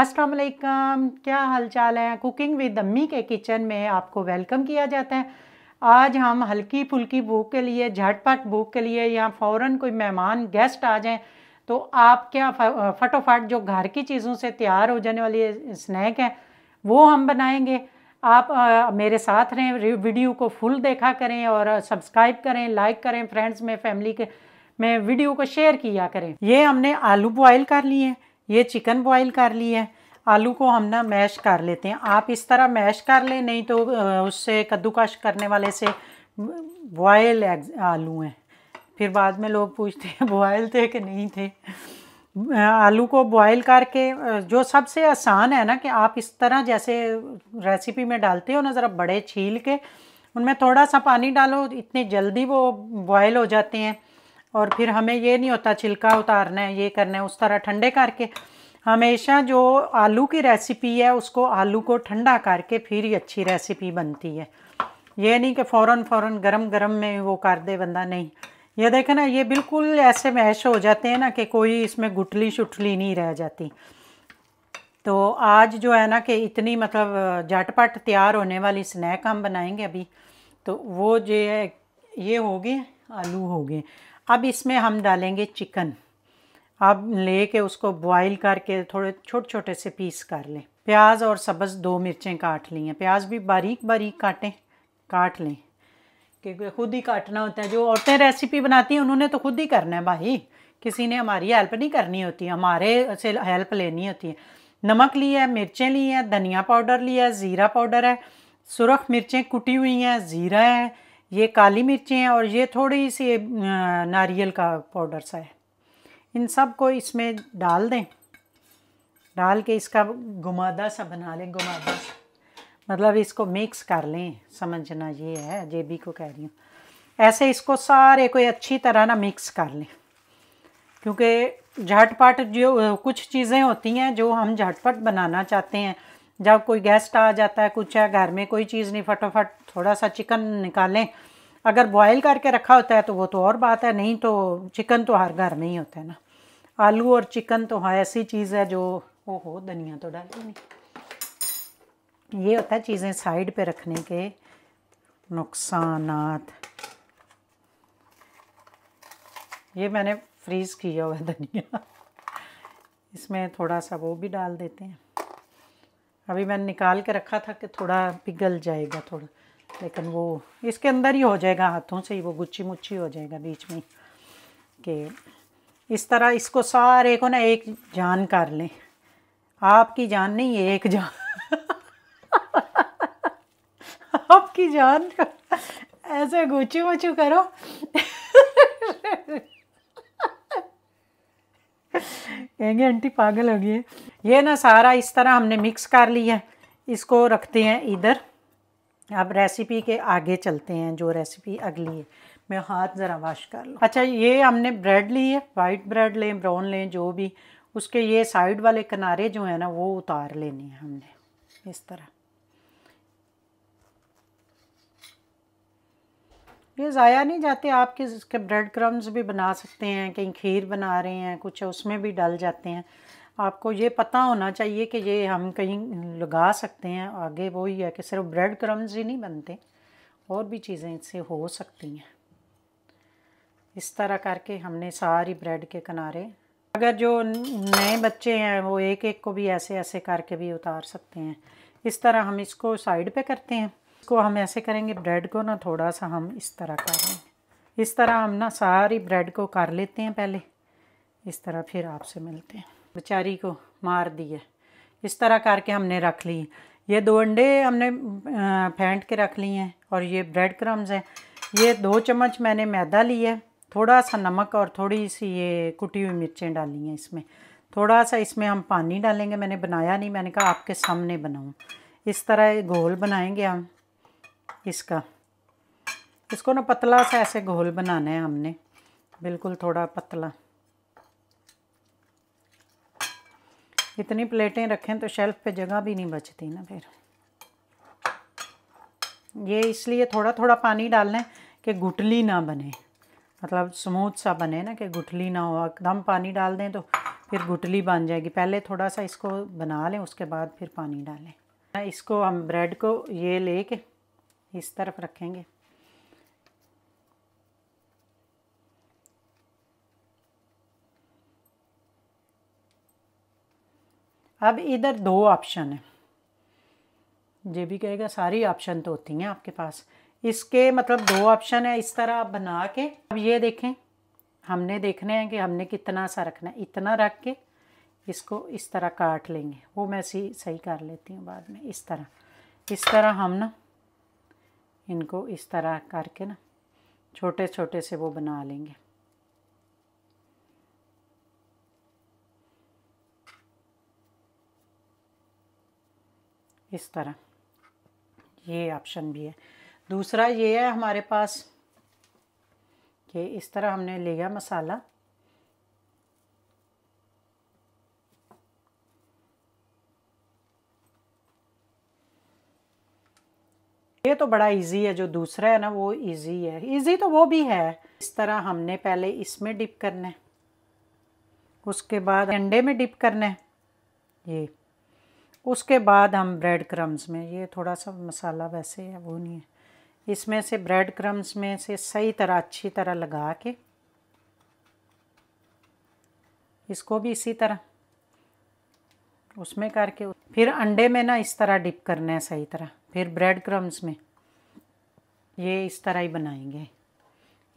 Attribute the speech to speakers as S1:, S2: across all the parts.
S1: अस्सलाम वालेकुम क्या हालचाल है कुकिंग विद अम्मी के किचन में आपको वेलकम किया जाता है आज हम हल्की फुल्की भूख के लिए झटपट भूख के लिए या फ़ौर कोई मेहमान गेस्ट आ जाएं तो आप क्या फटोफट जो घर की चीज़ों से तैयार हो जाने वाली स्नैक है वो हम बनाएंगे आप आ, मेरे साथ रहें वीडियो को फुल देखा करें और सब्सक्राइब करें लाइक करें फ्रेंड्स में फैमिली के में वीडियो को शेयर किया करें ये हमने आलू बॉयल कर लिए हैं ये चिकन बॉईल कर ली है आलू को हम ना मैश कर लेते हैं आप इस तरह मैश कर लें नहीं तो उससे कद्दूकश करने वाले से बॉयल आलू हैं फिर बाद में लोग पूछते हैं बॉयल थे कि नहीं थे आलू को बॉयल करके जो सबसे आसान है ना कि आप इस तरह जैसे रेसिपी में डालते हो ना ज़रा बड़े छील के उनमें थोड़ा सा पानी डालो इतनी जल्दी वो बॉयल हो जाते हैं और फिर हमें ये नहीं होता छिलका उतारना है ये करना है उस तरह ठंडे करके हमेशा जो आलू की रेसिपी है उसको आलू को ठंडा करके फिर ही अच्छी रेसिपी बनती है ये नहीं कि फ़ौरन फ़ौरन गरम गरम में वो कर दे बंदा नहीं ये देखे ना ये बिल्कुल ऐसे मैश हो जाते हैं ना कि कोई इसमें गुटली शुटली नहीं रह जाती तो आज जो है ना कि इतनी मतलब झटपट तैयार होने वाली स्नैक हम बनाएंगे अभी तो वो जो है ये होगी आलू हो गए अब इसमें हम डालेंगे चिकन अब के उसको बॉईल करके थोड़े छोटे छोटे से पीस कर लें प्याज और सब्ज़ दो मिर्चें काट ली हैं प्याज भी बारीक बारीक काटें काट लें क्योंकि खुद ही काटना होता है जो औरतें रेसिपी बनाती हैं उन्होंने तो खुद ही करना है भाई किसी ने हमारी हेल्प नहीं करनी होती हमारे से हेल्प लेनी होती है नमक लिया है मिर्चें ली हैं धनिया पाउडर लिया है ज़ीरा पाउडर है सुरख मिर्चें कुटी हुई हैं ज़ीरा है ये काली मिर्चें हैं और ये थोड़ी सी नारियल का पाउडर सा है इन सब को इसमें डाल दें डाल के इसका घुमादा सा बना लें घुमादा सा मतलब इसको मिक्स कर लें समझना ये है जेबी को कह रही हूँ ऐसे इसको सारे कोई अच्छी तरह ना मिक्स कर लें क्योंकि झटपट जो कुछ चीज़ें होती हैं जो हम झटपट बनाना चाहते हैं जब कोई गेस्ट आ जाता है कुछ है घर में कोई चीज़ नहीं फटोफट थोड़ा सा चिकन निकालें अगर बॉयल करके रखा होता है तो वो तो और बात है नहीं तो चिकन तो हर घर में ही होता है ना आलू और चिकन तो हाँ ऐसी चीज़ है जो ओ हो धनिया तो डाली नहीं ये होता है चीज़ें साइड पे रखने के नुकसान ये मैंने फ्रीज़ किया हुआ धनिया इसमें थोड़ा सा वो भी डाल देते हैं अभी मैंने निकाल के रखा था कि थोड़ा पिघल जाएगा थोड़ा लेकिन वो इसके अंदर ही हो जाएगा हाथों से ही वो गुच्ची मुच्ची हो जाएगा बीच में कि इस तरह इसको सारे को ना एक जान कर लें आपकी जान नहीं एक जान आपकी जान ऐसे गुच्ची मुच्ची करो कहेंगे आंटी पागल हो गई है ये ना सारा इस तरह हमने मिक्स कर लिया इसको रखते हैं इधर अब रेसिपी के आगे चलते हैं जो रेसिपी अगली है मैं हाथ ज़रा वाश कर लूँ अच्छा ये हमने ब्रेड ली है वाइट ब्रेड लें ब्राउन लें जो भी उसके ये साइड वाले किनारे जो है ना वो उतार लेने हैं हमने इस तरह ये ज़ाया नहीं जाते आप किसके ब्रेड क्रम्स भी बना सकते हैं कहीं खीर बना रहे हैं कुछ उसमें भी डल जाते हैं आपको ये पता होना चाहिए कि ये हम कहीं लगा सकते हैं आगे वो ही है कि सिर्फ ब्रेड क्रम्स ही नहीं बनते और भी चीज़ें इससे हो सकती हैं इस तरह करके हमने सारी ब्रेड के किनारे अगर जो नए बच्चे हैं वो एक एक को भी ऐसे ऐसे करके भी उतार सकते हैं इस तरह हम इसको साइड पे करते हैं इसको हम ऐसे करेंगे ब्रेड को ना थोड़ा सा हम इस तरह करेंगे इस तरह हम ना सारी ब्रेड को कर लेते हैं पहले इस तरह फिर आपसे मिलते हैं बेचारी को मार दिया इस तरह करके हमने रख है ये दो अंडे हमने फेंट के रख लिए हैं और ये ब्रेड क्रम्स हैं ये दो चम्मच मैंने मैदा लिया है थोड़ा सा नमक और थोड़ी सी ये कुटी हुई मिर्चें डाली हैं इसमें थोड़ा सा इसमें हम पानी डालेंगे मैंने बनाया नहीं मैंने कहा आपके सामने बनाऊँ इस तरह घोल बनाएंगे हम इसका इसको ना पतला सा ऐसे घोल बनाना है हमने बिल्कुल थोड़ा पतला इतनी प्लेटें रखें तो शेल्फ़ पे जगह भी नहीं बचती ना फिर ये इसलिए थोड़ा थोड़ा पानी डालना है कि गुटली ना बने मतलब स्मूथ सा बने ना कि गुटली ना हो एकदम पानी डाल दें तो फिर गुटली बन जाएगी पहले थोड़ा सा इसको बना लें उसके बाद फिर पानी डालें इसको हम ब्रेड को ये ले इस तरफ रखेंगे अब इधर दो ऑप्शन है जे भी कहेगा सारी ऑप्शन तो होती हैं आपके पास इसके मतलब दो ऑप्शन है इस तरह आप बना के अब ये देखें हमने देखने हैं कि हमने कितना सा रखना है इतना रख के इसको इस तरह काट लेंगे वो मैं सही सही कर लेती हूँ बाद में इस तरह इस तरह हम ना इनको इस तरह करके ना छोटे छोटे से वो बना लेंगे इस तरह ये ऑप्शन भी है दूसरा ये है हमारे पास कि इस तरह हमने लिया मसाला ये तो बड़ा इजी है जो दूसरा है ना वो इजी है इजी तो वो भी है इस तरह हमने पहले इसमें डिप करना है उसके बाद अंडे में डिप करना है ये उसके बाद हम ब्रेड क्रम्स में ये थोड़ा सा मसाला वैसे है वो नहीं है इसमें से ब्रेड क्रम्स में से सही तरह अच्छी तरह लगा के इसको भी इसी तरह उसमें करके फिर अंडे में ना इस तरह डिप करना है सही तरह फिर ब्रेड क्रम्स में ये इस तरह ही बनाएंगे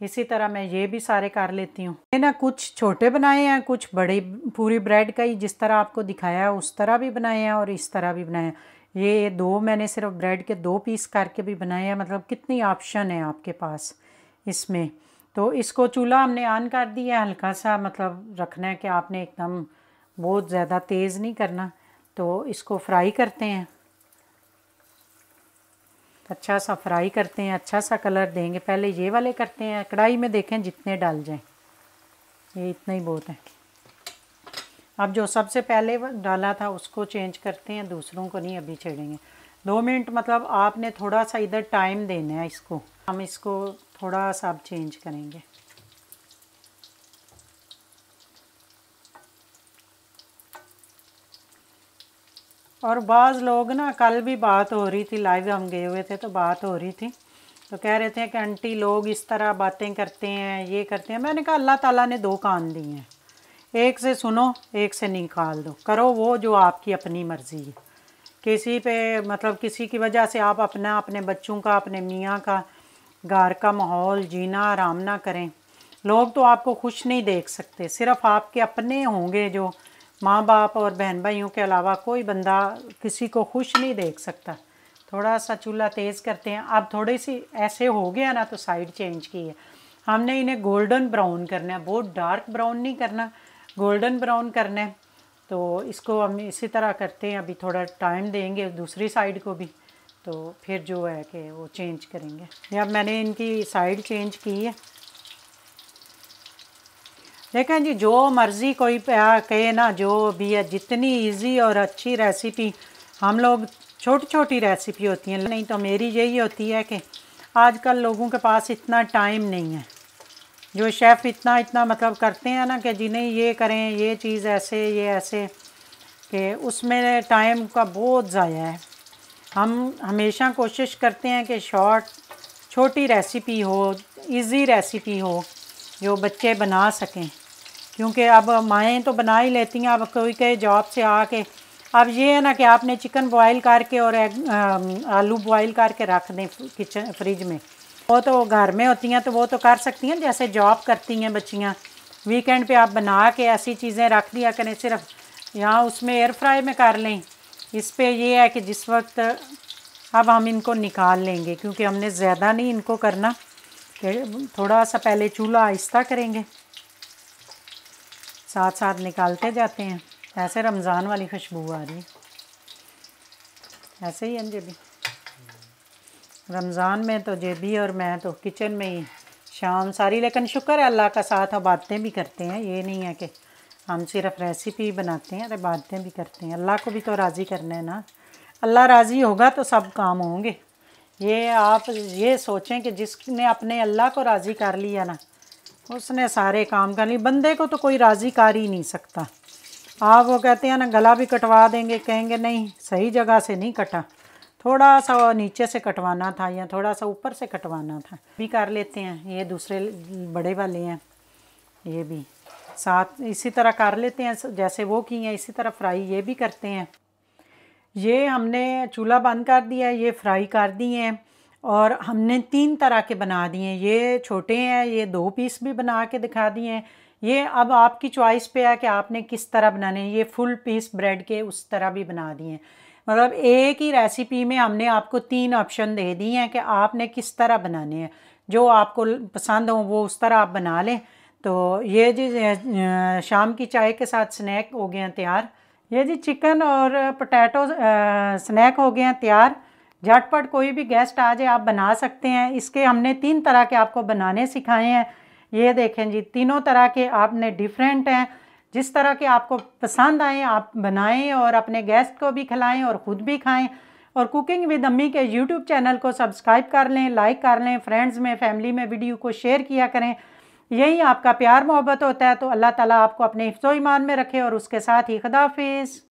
S1: इसी तरह मैं ये भी सारे कर लेती हूँ मैंने ना कुछ छोटे बनाए हैं कुछ बड़े पूरी ब्रेड का ही जिस तरह आपको दिखाया है उस तरह भी बनाए हैं और इस तरह भी बनाए ये दो मैंने सिर्फ ब्रेड के दो पीस करके भी बनाए हैं मतलब कितनी ऑप्शन है आपके पास इसमें तो इसको चूल्हा हमने ऑन कर दिया हल्का सा मतलब रखना है कि आपने एकदम बहुत ज़्यादा तेज़ नहीं करना तो इसको फ्राई करते हैं अच्छा सा फ्राई करते हैं अच्छा सा कलर देंगे पहले ये वाले करते हैं कढ़ाई में देखें जितने डाल जाएं ये इतना ही बहुत है अब जो सबसे पहले डाला था उसको चेंज करते हैं दूसरों को नहीं अभी छेड़ेंगे दो मिनट मतलब आपने थोड़ा सा इधर टाइम देना है इसको हम इसको थोड़ा सा अब चेंज करेंगे और बाज़ लोग ना कल भी बात हो रही थी लाइव हम गए हुए थे तो बात हो रही थी तो कह रहे थे कि आंटी लोग इस तरह बातें करते हैं ये करते हैं मैंने कहा अल्लाह ताला ने दो कान दिए हैं एक से सुनो एक से निकाल दो करो वो जो आपकी अपनी मर्ज़ी है किसी पे मतलब किसी की वजह से आप अपना अपने बच्चों का अपने मियाँ का घर का माहौल जीना आराम ना करें लोग तो आपको खुश नहीं देख सकते सिर्फ आपके अपने होंगे जो माँ बाप और बहन भाइयों के अलावा कोई बंदा किसी को खुश नहीं देख सकता थोड़ा सा चूल्हा तेज़ करते हैं अब थोड़ी सी ऐसे हो गया ना तो साइड चेंज की है हमने इन्हें गोल्डन ब्राउन करना है बहुत डार्क ब्राउन नहीं करना गोल्डन ब्राउन करना है तो इसको हम इसी तरह करते हैं अभी थोड़ा टाइम देंगे दूसरी साइड को भी तो फिर जो है कि वो चेंज करेंगे अब मैंने इनकी साइड चेंज की है देखें जी जो मर्ज़ी कोई कहे ना जो भी है जितनी इजी और अच्छी रेसिपी हम लोग छोटी छोटी रेसिपी होती हैं नहीं तो मेरी यही होती है कि आजकल लोगों के पास इतना टाइम नहीं है जो शेफ़ इतना इतना मतलब करते हैं ना कि जी नहीं ये करें ये चीज़ ऐसे ये ऐसे कि उसमें टाइम का बहुत ज़ाया है हम हमेशा कोशिश करते हैं कि शॉर्ट छोटी रेसिपी हो इजी रेसिपी हो जो बच्चे बना सकें क्योंकि अब माएँ तो बना ही लेती हैं अब कोई कहे जॉब से आके अब ये है ना कि आपने चिकन बॉईल करके और एग आलू बॉईल करके रख दें किचन फ्रिज में वो तो घर में होती हैं तो वो तो कर सकती हैं जैसे जॉब करती हैं बच्चियाँ वीकेंड पे आप बना के ऐसी चीज़ें रख दिया करें सिर्फ यहाँ उसमें एयर फ्राई में कर लें इस पर यह है कि जिस वक्त अब हम इनको निकाल लेंगे क्योंकि हमने ज़्यादा नहीं इनको करना थोड़ा सा पहले चूल्हा आहिस्ता करेंगे साथ साथ निकालते जाते हैं ऐसे रमज़ान वाली खुशबू आ रही है ऐसे ही है जेबी रमज़ान में तो जेबी और मैं तो किचन में ही शाम सारी लेकिन शुक्र है अल्लाह का साथ हम बातें भी करते हैं ये नहीं है कि हम सिर्फ रेसिपी बनाते हैं अरे बातें भी करते हैं अल्लाह को भी तो राज़ी करना है ना अल्लाह राज़ी होगा तो सब काम होंगे ये आप ये सोचें कि जिसने अपने अल्लाह को राज़ी कर लिया ना उसने सारे काम कर लिए बंदे को तो कोई राज़ी कर ही नहीं सकता आप वो कहते हैं ना गला भी कटवा देंगे कहेंगे नहीं सही जगह से नहीं कटा थोड़ा सा नीचे से कटवाना था या थोड़ा सा ऊपर से कटवाना था भी कर लेते हैं ये दूसरे बड़े वाले हैं ये भी साथ इसी तरह कर लेते हैं जैसे वो किए हैं इसी तरह फ्राई ये भी करते हैं ये हमने चूल्हा बंद कर दिया है ये फ्राई कर दिए हैं और हमने तीन तरह के बना दिए ये छोटे हैं ये दो पीस भी बना के दिखा दिए हैं ये अब आपकी चॉइस पे है कि आपने किस तरह बनाने ये फुल पीस ब्रेड के उस तरह भी बना दिए हैं मतलब एक ही रेसिपी में हमने आपको तीन ऑप्शन दे दिए हैं कि आपने किस तरह बनाने हैं जो आपको पसंद हो वो उस तरह आप बना लें तो ये जी शाम की चाय के साथ स्नैक हो गए हैं तैयार ये जी चिकन और पोटैटो स्नैक हो गए हैं तैयार झटपट कोई भी गेस्ट आ जाए आप बना सकते हैं इसके हमने तीन तरह के आपको बनाने सिखाए हैं ये देखें जी तीनों तरह के आपने डिफरेंट हैं जिस तरह के आपको पसंद आए आप बनाएं और अपने गेस्ट को भी खिलाएं और ख़ुद भी खाएं और कुकिंग विद अम्मी के यूट्यूब चैनल को सब्सक्राइब कर लें लाइक कर लें फ्रेंड्स में फैमिली में वीडियो को शेयर किया करें यही आपका प्यार मोहब्बत होता है तो अल्लाह ताला आपको अपने हिफ्ज़ो ईमान में रखे और उसके साथ ही खुदाफिज़